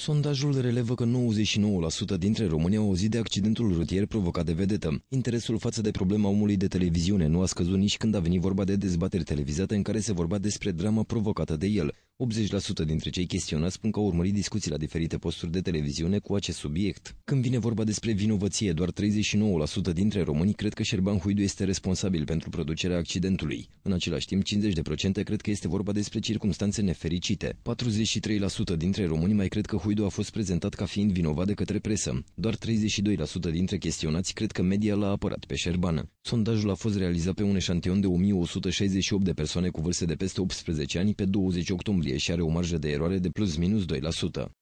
Sondajul relevă că 99% dintre români au auzit de accidentul rutier provocat de vedetă. Interesul față de problema omului de televiziune nu a scăzut nici când a venit vorba de dezbateri televizate în care se vorbea despre drama provocată de el. 80% dintre cei chestionați spun că au urmărit discuții la diferite posturi de televiziune cu acest subiect. Când vine vorba despre vinovăție, doar 39% dintre români cred că Șerban Huidu este responsabil pentru producerea accidentului. În același timp, 50% cred că este vorba despre circumstanțe nefericite. 43% dintre români mai cred că Huidu a fost prezentat ca fiind vinovat de către presă. Doar 32% dintre chestionați cred că media l-a apărat pe Șerban. Sondajul a fost realizat pe un eșantion de 1168 de persoane cu vârste de peste 18 ani pe 20 octombrie și are o marjă de eroare de plus minus 2%.